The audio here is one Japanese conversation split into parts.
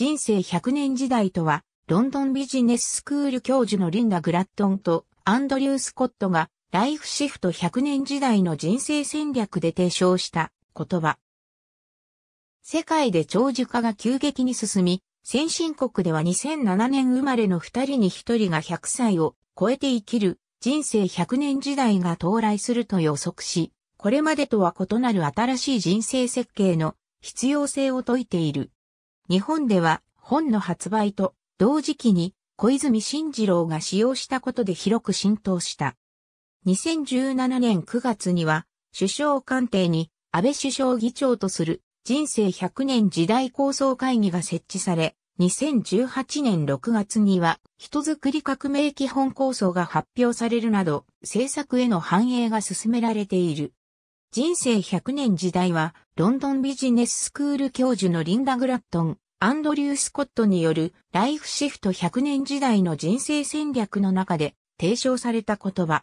人生100年時代とは、ロンドンビジネススクール教授のリンダ・グラットンとアンドリュー・スコットがライフシフト100年時代の人生戦略で提唱した言葉。世界で長寿化が急激に進み、先進国では2007年生まれの2人に1人が100歳を超えて生きる人生100年時代が到来すると予測し、これまでとは異なる新しい人生設計の必要性を説いている。日本では本の発売と同時期に小泉慎次郎が使用したことで広く浸透した。2017年9月には首相官邸に安倍首相議長とする人生100年時代構想会議が設置され、2018年6月には人づくり革命基本構想が発表されるなど政策への反映が進められている。人生100年時代はロンドンビジネススクール教授のリンダ・グラットンアンドリュー・スコットによるライフシフト100年時代の人生戦略の中で提唱された言葉。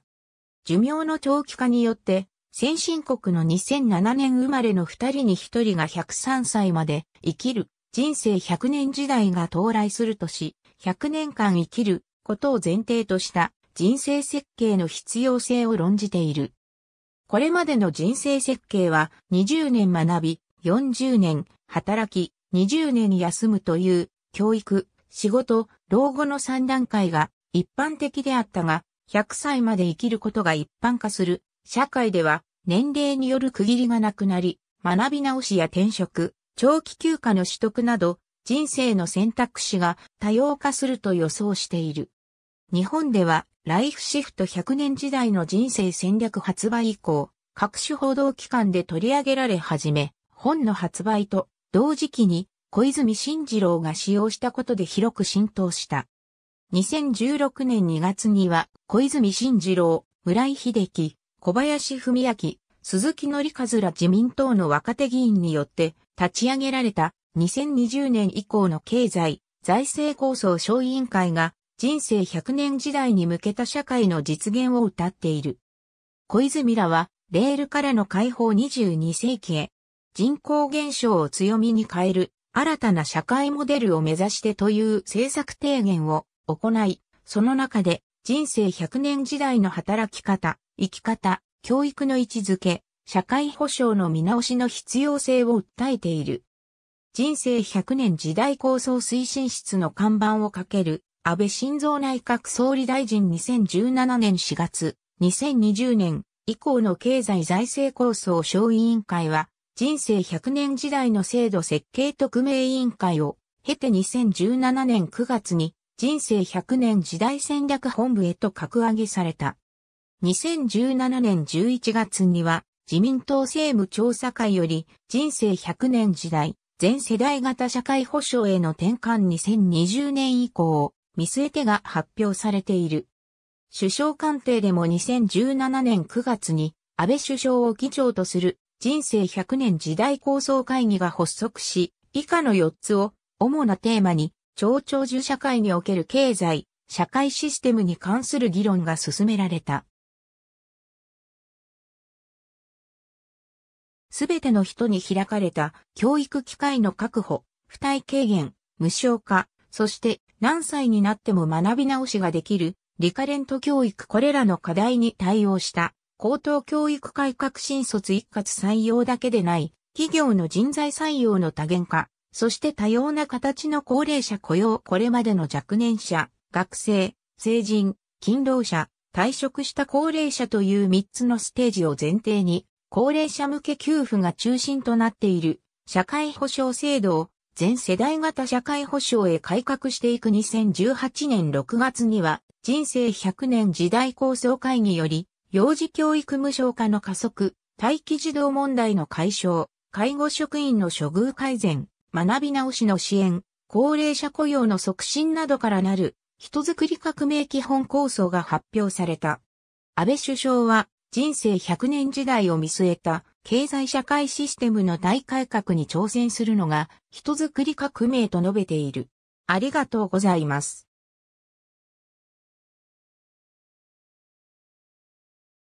寿命の長期化によって、先進国の2007年生まれの2人に1人が103歳まで生きる人生100年時代が到来するとし、100年間生きることを前提とした人生設計の必要性を論じている。これまでの人生設計は20年学び、40年働き、20年休むという、教育、仕事、老後の3段階が一般的であったが、100歳まで生きることが一般化する社会では年齢による区切りがなくなり、学び直しや転職、長期休暇の取得など人生の選択肢が多様化すると予想している。日本ではライフシフト100年時代の人生戦略発売以降、各種報道機関で取り上げられ始め、本の発売と同時期に小泉進次郎が使用したことで広く浸透した。2016年2月には小泉進次郎、村井秀樹、小林文明、鈴木紀和ら自民党の若手議員によって立ち上げられた2020年以降の経済、財政構想小委員会が人生100年時代に向けた社会の実現を謳っている。小泉らはレールからの解放22世紀へ人口減少を強みに変える新たな社会モデルを目指してという政策提言を行い、その中で人生100年時代の働き方、生き方、教育の位置づけ、社会保障の見直しの必要性を訴えている。人生100年時代構想推進室の看板をかける安倍晋三内閣総理大臣2017年4月、2020年以降の経済財政構想小委員会は人生100年時代の制度設計特命委員会を経て2017年9月に人生100年時代戦略本部へと格上げされた。2017年11月には自民党政務調査会より人生100年時代全世代型社会保障への転換2020年以降を見据えてが発表されている。首相官邸でも2017年9月に安倍首相を議長とする人生100年時代構想会議が発足し、以下の4つを主なテーマに、超長寿社会における経済、社会システムに関する議論が進められた。すべての人に開かれた教育機会の確保、負担軽減、無償化、そして何歳になっても学び直しができるリカレント教育これらの課題に対応した高等教育改革新卒一括採用だけでない、企業の人材採用の多元化、そして多様な形の高齢者雇用これまでの若年者、学生、成人、勤労者、退職した高齢者という3つのステージを前提に、高齢者向け給付が中心となっている社会保障制度を全世代型社会保障へ改革していく2018年6月には人生100年時代構想会議より幼児教育無償化の加速、待機児童問題の解消、介護職員の処遇改善、学び直しの支援、高齢者雇用の促進などからなる、人づくり革命基本構想が発表された。安倍首相は、人生100年時代を見据えた、経済社会システムの大改革に挑戦するのが、人づくり革命と述べている。ありがとうございます。